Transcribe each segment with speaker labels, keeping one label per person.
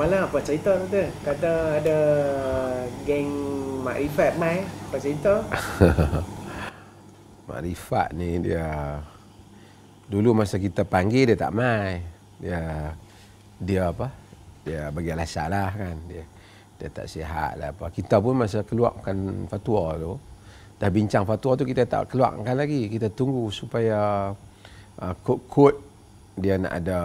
Speaker 1: Semalam apa cerita tu Kata ada geng Makrifat mai Apa cerita? Makrifat ni dia Dulu masa kita panggil dia tak mai Dia Dia apa? Dia bagi alasan lah kan Dia dia tak sihat lah apa Kita pun masa keluarkan fatwa tu Dah bincang fatwa tu kita tak keluarkan lagi Kita tunggu supaya uh, Kod-kod dia nak ada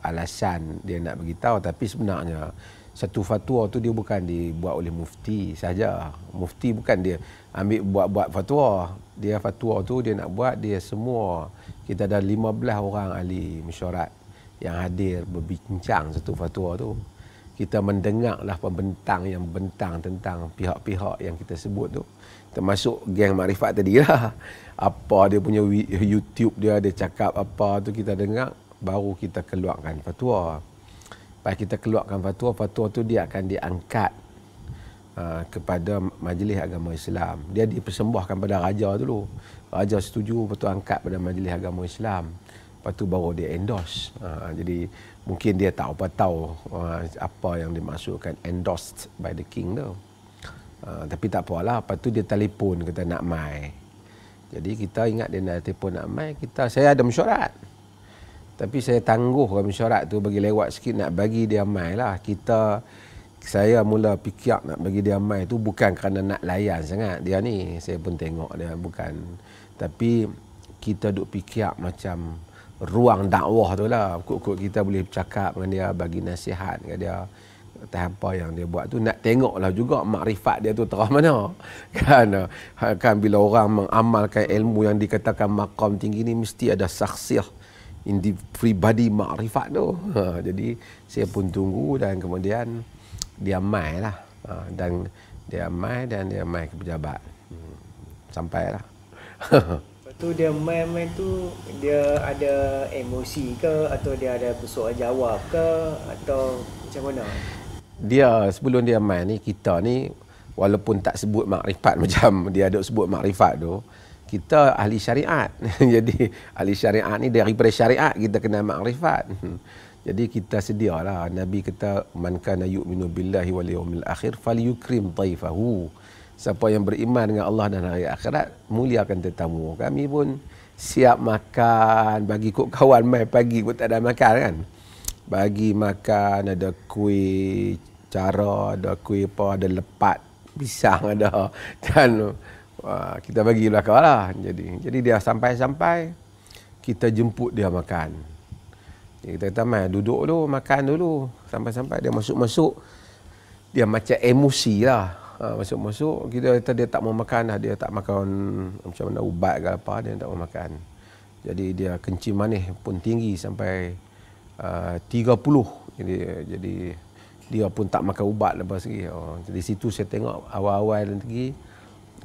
Speaker 1: alasan dia nak beritahu tapi sebenarnya satu fatwa tu dia bukan dibuat oleh mufti saja mufti bukan dia ambil buat-buat fatwa dia fatwa tu dia nak buat dia semua kita ada 15 orang ahli mesyuarat yang hadir berbincang satu fatwa tu kita mendengarlah pembentang yang bentang tentang pihak-pihak yang kita sebut tu termasuk geng makrifat tadi lah apa dia punya YouTube dia ada cakap apa tu kita dengar baru kita keluarkan fatwa. Lepas kita keluarkan fatwa, fatwa tu dia akan diangkat uh, kepada majlis agama Islam. Dia dipersembahkan pada raja dulu. Raja setuju, lepas tu angkat pada majlis agama Islam. Lepas tu baru dia endorse. Uh, jadi mungkin dia tak apa tahu uh, apa yang dimaksudkan endorsed by the king tu. Uh, tapi tak apalah, lepas tu dia telefon kata nak mai. Jadi kita ingat dia nak telefon nak mai, kita, saya ada mesyuarat. Tapi saya tangguh orang mesyuarat tu bagi lewat sikit nak bagi dia mai lah. Kita, saya mula fikir nak bagi dia mai tu bukan kerana nak layan sangat dia ni. Saya pun tengok dia bukan. Tapi kita duk fikir macam ruang dakwah tu lah. Kut-kut kita boleh bercakap dengan dia, bagi nasihat dengan dia. Tak apa yang dia buat tu nak tengok lah juga makrifat dia tu terah mana. Kan ha, kan bila orang mengamalkan ilmu yang dikatakan maqam tinggi ni mesti ada saksiah in the pribadi makrifat tu. Ha, jadi saya pun tunggu dan kemudian dia mai lah. Ha, dan dia mai dan dia mai ke pejabat. Hmm, sampai lah. Lepas tu dia mai-mai tu dia ada emosi ke atau dia ada soal jawab ke atau macam mana? Dia sebelum dia mai ni kita ni walaupun tak sebut makrifat macam dia ada sebut makrifat tu kita ahli syariat. Jadi ahli syariat ni daripada syariat kita kena makrifat. Jadi kita sedialah Nabi kata man kana yu'minu billahi wal yawmil akhir falyukrim dhaifahu. Siapa yang beriman dengan Allah dan hari akhirat muliakan tetamu. Kami pun siap makan bagi kok kawan mai pagi pun tak ada makan kan. Bagi makan ada kuih cara, ada kuih apa, ada lepat pisang ada dan Ah, kita bagi belakang lah. Jadi, jadi dia sampai-sampai, kita jemput dia makan. Jadi kita kata, main duduk dulu, makan dulu. Sampai-sampai dia masuk-masuk, dia macam emosi lah. Ha, masuk-masuk, kita kata dia tak mau makan lah. Dia tak makan macam mana ubat ke apa, dia tak mau makan. Jadi dia kencing manis pun tinggi sampai ah, uh, 30. Jadi, jadi dia pun tak makan ubat lepas lagi. Oh, jadi situ saya tengok awal-awal lagi, -awal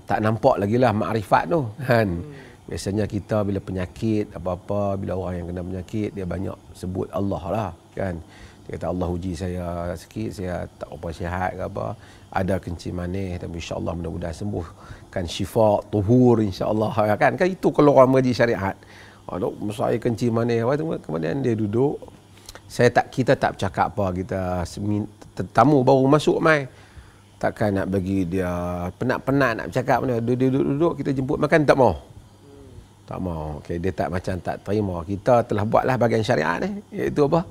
Speaker 1: tak nampak lagi lah makrifat tu kan hmm. biasanya kita bila penyakit apa-apa bila orang yang kena penyakit dia banyak sebut Allah lah kan dia kata Allah uji saya sikit saya tak apa sihat ke apa ada kencing manis tapi insya-Allah mudah-mudahan sembuh kan syifa tuhur insya-Allah ya kan kan itu kalau orang mengaji syariat aduh ah, saya kencing manis apa kemudian dia duduk saya tak kita tak bercakap apa kita tetamu baru masuk mai takkan nak bagi dia penat-penat nak bercakap dia duduk-duduk kita jemput makan tak mau tak mau okey dia tak macam tak terima kita telah buatlah bahagian syariat ni iaitu apa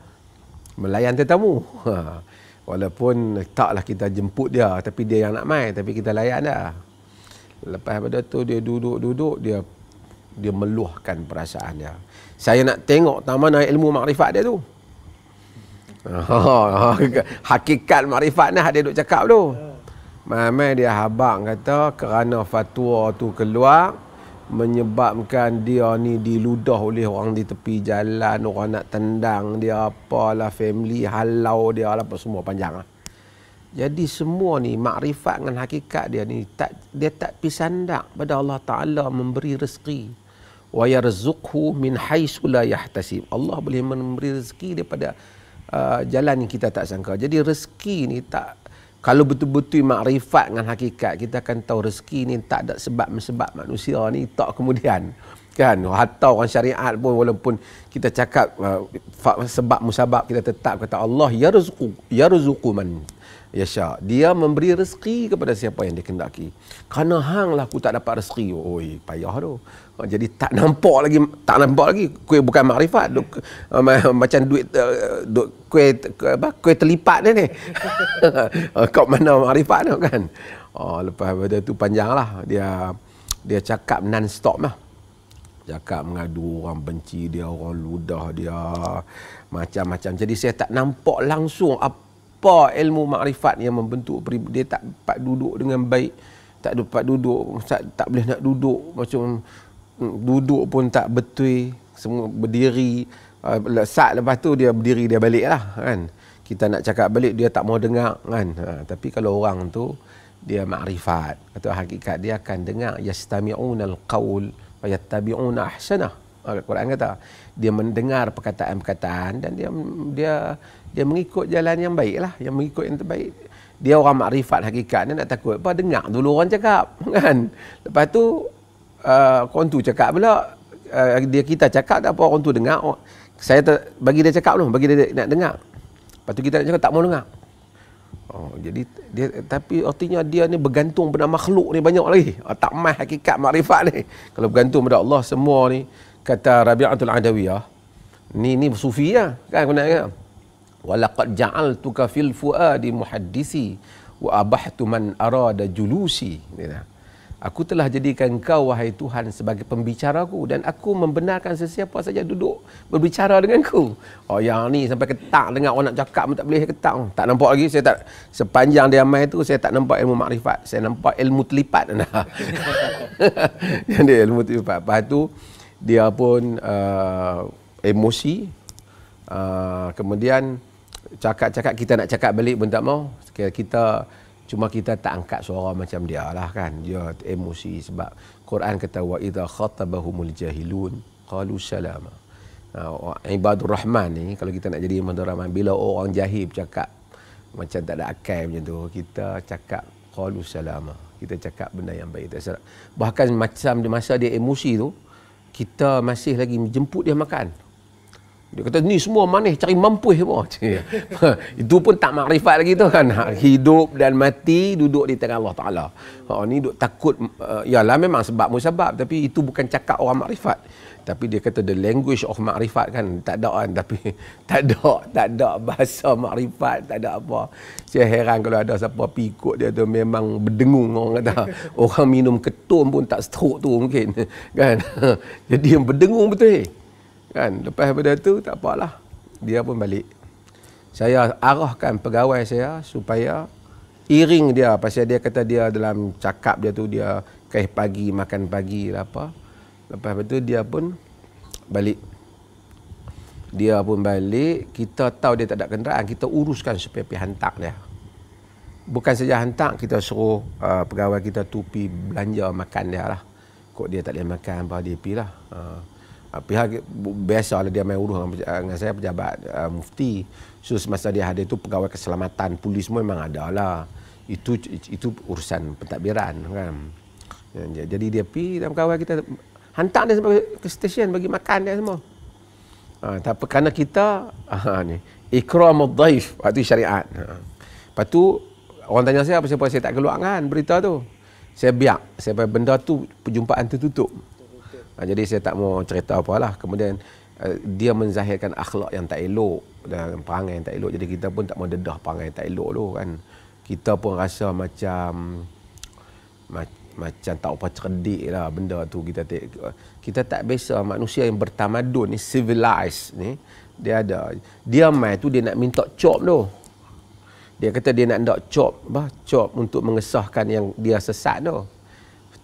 Speaker 1: melayan tetamu ha. walaupun taklah kita jemput dia tapi dia yang nak mai tapi kita layan dia lepas pada tu dia duduk-duduk dia dia meluahkan perasaan dia saya nak tengok tak mana ilmu makrifat dia tu Oh, hakikat makrifat ni ada duk cakap tu. Mama dia habak kata kerana fatwa tu keluar menyebabkan dia ni diludah oleh orang di tepi jalan, orang nak tendang dia apalah family halau dia lah apa semua panjang lah. Jadi semua ni makrifat dengan hakikat dia ni tak dia tak pisandak pada Allah Taala memberi rezeki wa yarzuqhu min haitsu la yahtasib. Allah boleh memberi rezeki daripada uh, jalan yang kita tak sangka. Jadi rezeki ni tak kalau betul-betul makrifat dengan hakikat kita akan tahu rezeki ni tak ada sebab-sebab manusia ni tak kemudian kan hatta orang syariat pun walaupun kita cakap uh, sebab musabab kita tetap kata Allah ya yarzuqu yarzuqu man Ya Syah, dia memberi rezeki kepada siapa yang dikendaki. Karena hang lah aku tak dapat rezeki. Oi, payah tu. Ha, jadi tak nampak lagi, tak nampak lagi. Kuih bukan makrifat. Duk, eh, macam duit, uh, duk, kuih, kuih, apa? kuih terlipat ni. Kau mana makrifat tu kan? Oh, lepas pada tu panjanglah Dia, dia cakap non-stop lah. Cakap mengadu orang benci dia, orang ludah dia. Macam-macam. Jadi saya tak nampak langsung apa apa ilmu makrifat yang membentuk dia tak dapat duduk dengan baik tak dapat duduk tak, tak boleh nak duduk macam hmm, duduk pun tak betul semua berdiri uh, ah, saat lepas tu dia berdiri dia balik lah kan kita nak cakap balik dia tak mau dengar kan ha, tapi kalau orang tu dia makrifat atau hakikat dia akan dengar yastami'un al-qawl fayattabi'un ahsanah Al-Quran kata dia mendengar perkataan-perkataan dan dia dia dia mengikut jalan yang baiklah yang mengikut yang terbaik dia orang makrifat hakikat dia nak takut apa dengar dulu orang cakap kan lepas tu uh, orang tu cakap pula uh, dia kita cakap tak apa orang tu dengar oh, saya ter, bagi dia cakap dulu bagi dia nak dengar lepas tu kita nak cakap tak mau dengar Oh, jadi dia tapi artinya dia ni bergantung pada makhluk ni banyak lagi. Oh, tak mah hakikat makrifat ni. Kalau bergantung pada Allah semua ni kata Rabi'atul Adawiyah ni ni sufi lah kan aku nak kan walaqad ja'altuka fil fuadi muhaddisi wa abahtu man arada julusi aku telah jadikan kau wahai Tuhan sebagai pembicaraku dan aku membenarkan sesiapa saja duduk berbicara denganku oh yang ni sampai ketak dengar orang nak cakap pun tak boleh ketak oh, tak nampak lagi saya tak sepanjang dia mai tu saya tak nampak ilmu makrifat saya nampak ilmu telipat yang ilmu telipat lepas tu dia pun uh, emosi uh, kemudian cakap-cakap kita nak cakap balik pun tak mau kita cuma kita tak angkat suara macam dia lah kan dia emosi sebab Quran kata wa idza khatabahumul jahilun qalu salama uh, ibadur rahman ni kalau kita nak jadi ibadur rahman bila orang jahil cakap macam tak ada akal macam tu kita cakap qalu salama kita cakap benda yang baik tak bahkan macam di masa dia emosi tu kita masih lagi menjemput dia makan. Dia kata ni semua manis cari mampu apa. Ya. Itu pun tak makrifat lagi tu kan. Hidup dan mati duduk di tengah Allah Taala. Ha ni duk takut uh, ya lah memang sebab musabab tapi itu bukan cakap orang makrifat tapi dia kata the language of makrifat kan tak ada kan tapi tak ada tak ada bahasa makrifat tak ada apa saya heran kalau ada siapa pi ikut dia tu memang berdengung orang kata orang minum ketum pun tak stroke tu mungkin kan jadi yang berdengung betul eh kan lepas pada tu tak apalah dia pun balik saya arahkan pegawai saya supaya iring dia pasal dia kata dia dalam cakap dia tu dia kaih pagi makan pagi lah apa Lepas tu dia pun balik. Dia pun balik, kita tahu dia tak ada kenderaan, kita uruskan supaya pergi hantar dia. Bukan saja hantar, kita suruh uh, pegawai kita tu pergi belanja makan dia lah. Kok dia tak boleh makan, bahawa dia pergi lah. Uh, uh pihak biasa lah dia main urus dengan, dengan saya pejabat uh, mufti so semasa dia hadir tu pegawai keselamatan polis semua memang ada lah itu itu urusan pentadbiran kan jadi dia pi dan pegawai kita hantar dia sampai ke stesen bagi makan dia semua. Ha, tapi kerana kita ha, ni ikramul dhaif, waktu syariat. Ha. Lepas tu orang tanya saya apa siapa saya tak keluar kan berita tu. Saya biar sampai benda tu perjumpaan tertutup. Ha, jadi saya tak mau cerita apa lah. Kemudian eh, dia menzahirkan akhlak yang tak elok dan perangai yang tak elok. Jadi kita pun tak mau dedah perangai yang tak elok tu kan. Kita pun rasa macam macam macam tak apa cerdik lah benda tu kita tak kita tak biasa manusia yang bertamadun ni civilized ni dia ada dia mai tu dia nak minta chop tu dia kata dia nak nak chop bah chop untuk mengesahkan yang dia sesat tu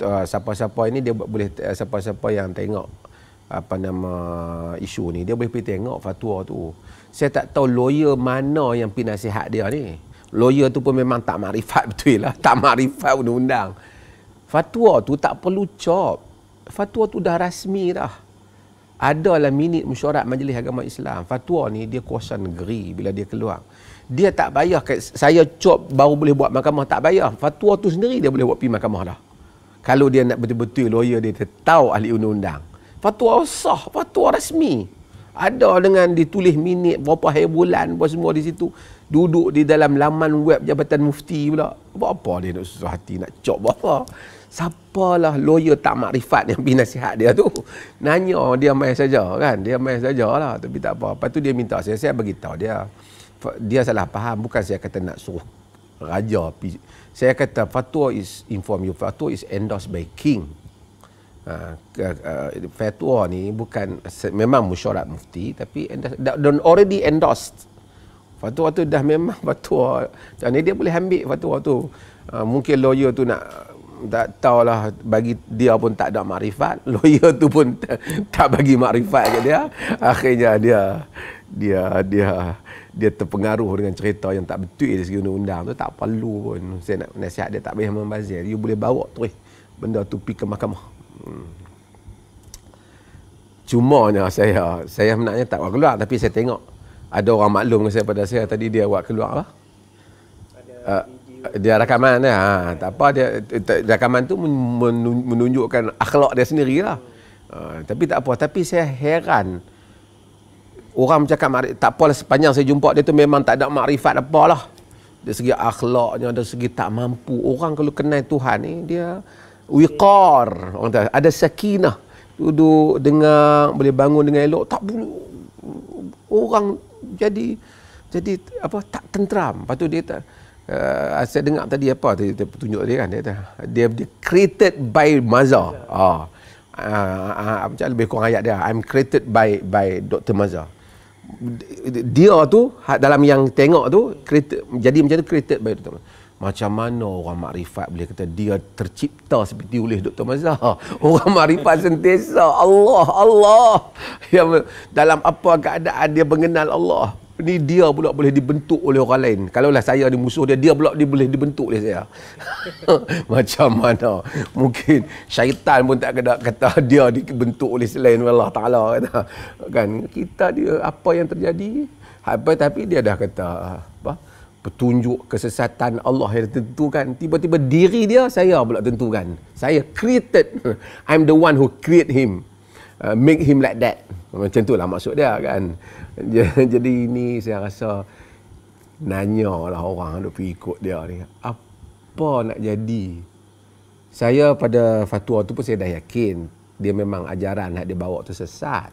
Speaker 1: ah, siapa-siapa ini dia boleh eh, siapa-siapa yang tengok apa nama isu ni dia boleh pergi tengok fatwa tu saya tak tahu lawyer mana yang pinasihat dia ni lawyer tu pun memang tak makrifat betul lah tak makrifat undang-undang Fatwa tu tak perlu cop. Fatwa tu dah rasmi dah. Adalah minit mesyuarat Majlis Agama Islam. Fatwa ni dia kuasa negeri bila dia keluar. Dia tak bayar saya cop baru boleh buat mahkamah tak bayar. Fatwa tu sendiri dia boleh buat pergi mahkamah dah. Kalau dia nak betul-betul lawyer dia tahu ahli undang-undang. Fatwa sah, fatwa rasmi. Ada dengan ditulis minit berapa hari bulan buat semua di situ. Duduk di dalam laman web Jabatan Mufti pula. Buat apa dia nak susah hati nak cop apa? -apa? siapalah lawyer tak makrifat yang pergi sihat dia tu. Nanya dia main saja kan. Dia main saja lah. Tapi tak apa. Lepas tu dia minta saya. Saya beritahu dia. Dia salah faham. Bukan saya kata nak suruh raja. Saya kata fatwa is inform you. Fatwa is endorsed by king. Ha, eh, eh, fatwa ni bukan memang musyarat mufti tapi don already endorsed fatwa tu dah memang fatwa dan dia boleh ambil fatwa tu ha, mungkin lawyer tu nak tak tahulah bagi dia pun tak ada makrifat lawyer tu pun tak bagi makrifat ke dia akhirnya dia dia dia dia terpengaruh dengan cerita yang tak betul dari segi undang-undang tu tak perlu pun saya nak nasihat dia tak payah membazir dia boleh bawa terus eh, benda tu pergi ke mahkamah hmm. cumanya saya saya sebenarnya tak buat keluar tapi saya tengok ada orang maklum dengan saya pada saya tadi dia buat keluar ada uh, ah, dia rakaman dia. Ha, tak apa dia, rakaman tu menunjukkan akhlak dia sendirilah. Ha, tapi tak apa, tapi saya heran. Orang cakap tak apalah sepanjang saya jumpa dia tu memang tak ada makrifat lah. Dari segi akhlaknya, dari segi tak mampu. Orang kalau kenal Tuhan ni, dia wikar. Orang kata, ada sakinah. Duduk, dengar, boleh bangun dengan elok. Tak perlu. Orang jadi, jadi apa tak tenteram. patut dia tak, Uh, saya dengar tadi apa tadi dia tunjuk dia kan dia kata dia, dia created by Maza. Ah. Ah, apa ah, cakap lebih kurang ayat dia I'm created by by Dr. Maza. Dia tu dalam yang tengok tu created, jadi macam tu created by Dr. Maza. Macam mana orang makrifat boleh kata dia tercipta seperti oleh Dr. Maza. Orang makrifat sentiasa Allah, Allah. Yang dalam apa keadaan dia mengenal Allah ni dia pula boleh dibentuk oleh orang lain. Kalaulah saya ni musuh dia, dia pula dia boleh dibentuk oleh saya. Macam mana? Mungkin syaitan pun tak kena kata dia dibentuk oleh selain Allah Ta'ala. Kan? Kita dia, apa yang terjadi? Apa, tapi dia dah kata, apa? petunjuk kesesatan Allah yang tentukan. Tiba-tiba diri dia, saya pula tentukan. Saya created. I'm the one who create him. Uh, make him like that. Macam itulah maksud dia kan. Jadi ini saya rasa nanya lah orang duk pergi ikut dia ni. Apa nak jadi? Saya pada fatwa tu pun saya dah yakin dia memang ajaran yang dia bawa tu sesat.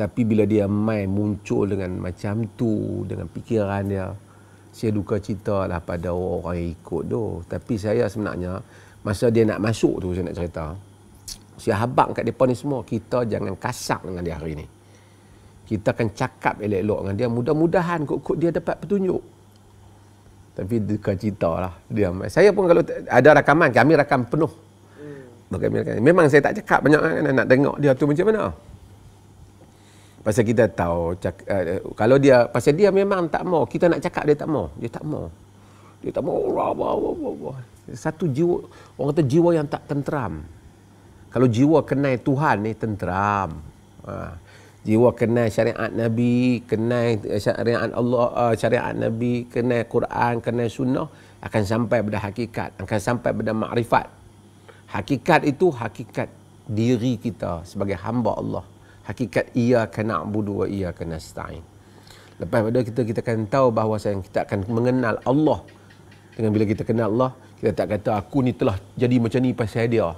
Speaker 1: Tapi bila dia main muncul dengan macam tu, dengan fikiran dia, saya duka cerita lah pada orang yang ikut tu. Tapi saya sebenarnya, masa dia nak masuk tu saya nak cerita, saya habang kat mereka ni semua, kita jangan kasak dengan dia hari ni kita akan cakap elok-elok dengan dia mudah-mudahan kot-kot dia dapat petunjuk tapi duka cerita lah dia saya pun kalau ada rakaman kami rakam penuh bagaimana. memang saya tak cakap banyak kan nak tengok dia tu macam mana pasal kita tahu cak, eh, kalau dia pasal dia memang tak mau kita nak cakap dia tak mau dia tak mau dia tak mau oh, satu jiwa orang kata jiwa yang tak tenteram kalau jiwa kenai Tuhan ni tenteram ha. Ah jiwa kenal syariat nabi kenal eh, syariat Allah uh, syariat nabi kenal Quran kenal sunnah akan sampai pada hakikat akan sampai pada makrifat hakikat itu hakikat diri kita sebagai hamba Allah hakikat ia kena budu wa ia kena stain lepas pada kita kita akan tahu bahawa kita akan mengenal Allah dengan bila kita kenal Allah kita tak kata aku ni telah jadi macam ni pasal dia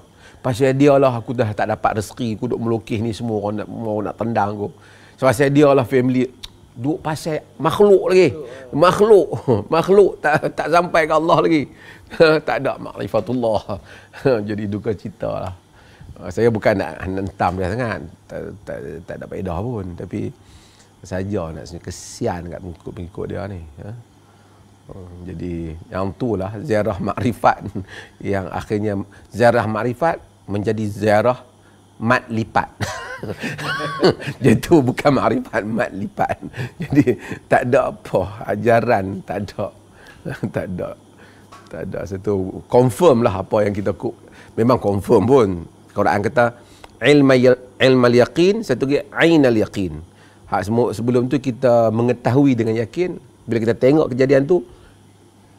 Speaker 1: Pasal dia lah aku dah tak dapat rezeki. Aku duduk melukis ni semua orang nak, mau nak tendang aku. So, pasal dia lah family. Duduk pasal makhluk lagi. Makhluk. Makhluk tak, tak sampai ke Allah lagi. tak ada makrifatullah. Jadi duka cita lah. Ah, saya bukan nak hentam dia sangat. Tak, tak, tak ada paedah pun. Tapi saja nak sini kesian kat pengikut-pengikut dia ni. Ya. Hmm, jadi yang tu lah ziarah makrifat yang akhirnya ziarah makrifat menjadi ziarah mat lipat. Jadi tu bukan makrifat mat lipat. Jadi tak ada apa ajaran, tak ada. tak ada. Tak ada satu confirm lah apa yang kita kuk. Memang confirm pun. Quran kata ilma ilma yaqin satu lagi ain al yaqin. Ha, sebelum tu kita mengetahui dengan yakin bila kita tengok kejadian tu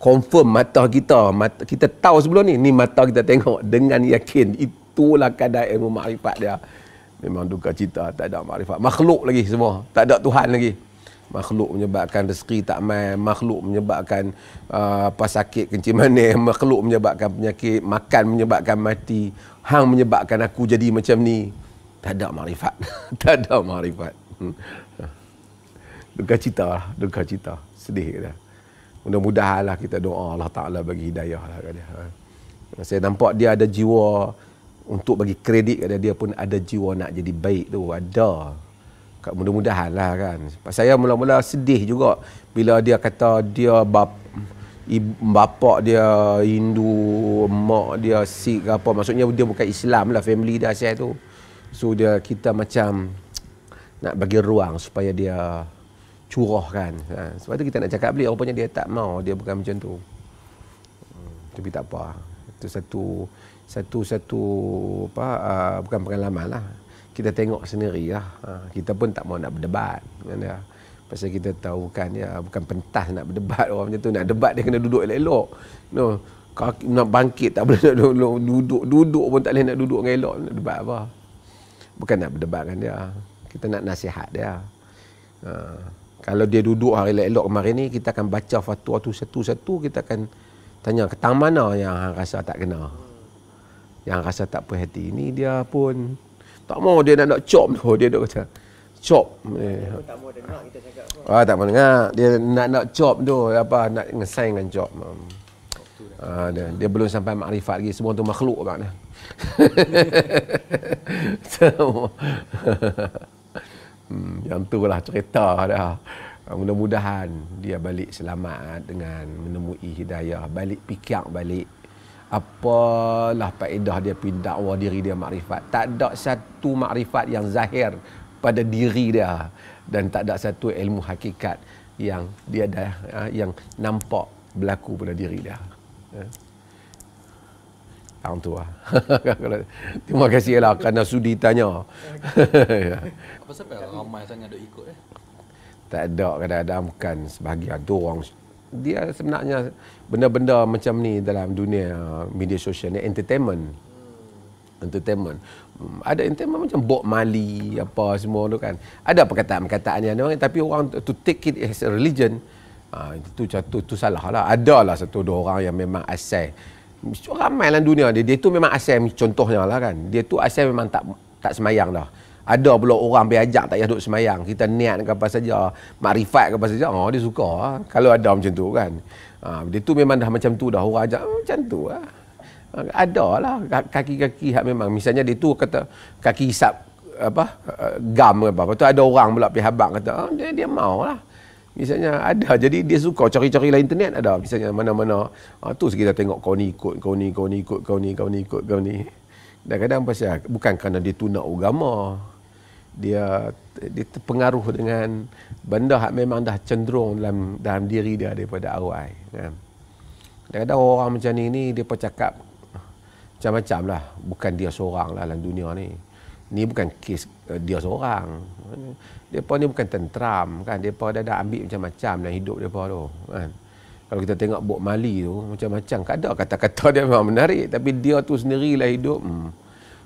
Speaker 1: confirm mata kita mata, kita tahu sebelum ni ni mata kita tengok dengan yakin itulah kadar ilmu makrifat dia memang duka cita tak ada makrifat makhluk lagi semua tak ada Tuhan lagi makhluk menyebabkan rezeki tak main makhluk menyebabkan uh, apa sakit kencing manis makhluk menyebabkan penyakit makan menyebabkan mati hang menyebabkan aku jadi macam ni tak ada makrifat tak ada makrifat hmm. duka cita lah. duka cita sedih dah mudah-mudahan lah kita doa Allah Ta'ala bagi hidayah lah kat dia. Ha. Saya nampak dia ada jiwa untuk bagi kredit kat dia, dia pun ada jiwa nak jadi baik tu. Ada. Mudah-mudahan lah kan. Saya mula-mula sedih juga bila dia kata dia bap, bapak dia Hindu, mak dia Sikh apa. Maksudnya dia bukan Islam lah, family dia saya tu. So dia kita macam nak bagi ruang supaya dia curah kan ha, sebab tu kita nak cakap beli rupanya dia tak mau dia bukan macam tu hmm, tapi tak apa itu satu satu satu apa uh, bukan pengalaman lah kita tengok sendiri lah ha, kita pun tak mau nak berdebat kan ya pasal kita tahu kan ya ah, bukan pentas nak berdebat orang macam tu nak debat dia kena duduk elok-elok no kaki nak bangkit tak boleh nak duduk duduk, pun tak boleh nak duduk dengan elok nak debat apa bukan nak berdebat kan dia kita nak nasihat dia uh, kalau dia duduk hari elok-elok kemarin ni, kita akan baca fatwa tu satu-satu, kita akan tanya ke tang mana lah yang rasa tak kena. Yang rasa tak perhati Ini dia pun tak mau dia nak nak chop tu. Dia nak kata chop. Eh. Dia tak mau dengar kita cakap Ah, tak mau Dia nak ah, nak chop tu. Apa, nak ngesain dengan chop. Hmm. Ah, dia, dia belum sampai makrifat lagi. Semua tu makhluk maknanya. Semua. Hmm, yang tu lah cerita dah. Ah, mudah-mudahan dia balik selamat dengan menemui hidayah. Balik pikir balik. Apalah faedah dia pindah dakwah diri dia makrifat. Tak ada satu makrifat yang zahir pada diri dia. Dan tak ada satu ilmu hakikat yang dia dah ah, yang nampak berlaku pada diri dia. Yeah. Hang tua. Terima kasih lah kerana sudi tanya. Apa sebab ramai sangat duk ikut eh? Tak ada kadang-kadang bukan sebahagian tu orang dia sebenarnya benda-benda macam ni dalam dunia uh, media sosial ni entertainment. Hmm. Entertainment. Hmm, ada entertainment macam Bob Mali apa semua tu kan. Ada perkataan-perkataan yang orang tapi orang to take it as a religion. Ah uh, itu tu, salah lah. Adalah satu dua orang yang memang asal ramai dalam dunia dia dia tu memang asam contohnya lah kan dia tu asam memang tak tak semayang dah ada pula orang biar ajak tak payah duduk semayang kita niat ke apa saja makrifat ke apa saja oh, dia suka lah. kalau ada macam tu kan ha, dia tu memang dah macam tu dah orang ajak oh, macam tu lah ada lah kaki-kaki hak memang misalnya dia tu kata kaki hisap apa eh, gam ke apa Lepas tu ada orang pula pihak habang kata oh, dia dia mau lah Misalnya ada jadi dia suka cari-cari lah internet ada misalnya mana-mana ha, tu kita tengok kau ni ikut kau ni kau ni ikut kau ni kau ni ikut kau ni. Dan kadang pasal bukan kerana dia tunak agama. Dia dia terpengaruh dengan benda yang memang dah cenderung dalam dalam diri dia daripada awal kan. Dan kadang orang macam ni ni dia pun cakap macam-macam lah bukan dia seorang lah dalam dunia ni ni bukan kes uh, dia seorang. Depa ni bukan tentram kan. Depa dah dah ambil macam-macam dalam hidup depa tu kan. Kalau kita tengok Bob Mali tu macam-macam tak ada kata-kata dia memang menarik tapi dia tu sendirilah hidup hmm.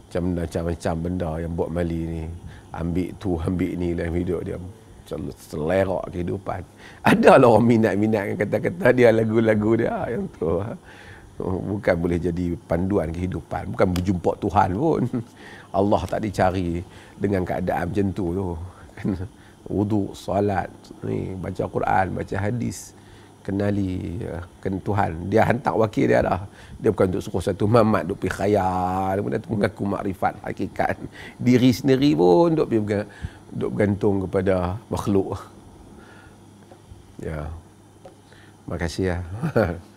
Speaker 1: macam macam-macam benda yang Bob Mali ni ambil tu ambil ni dalam hidup dia selerok kehidupan. Ada lah orang minat-minat kata-kata dia, lagu-lagu dia yang tu. Ha? Oh, bukan boleh jadi panduan kehidupan bukan berjumpa Tuhan pun Allah tak dicari dengan keadaan macam tu tu kan wudu solat ni baca Quran baca hadis kenali ya, ken Tuhan dia hantar wakil dia lah. dia bukan untuk suruh satu mamat duk pergi khayal benda tu mengaku makrifat hakikat diri sendiri pun duk pergi duk bergantung kepada makhluk ya terima kasih ya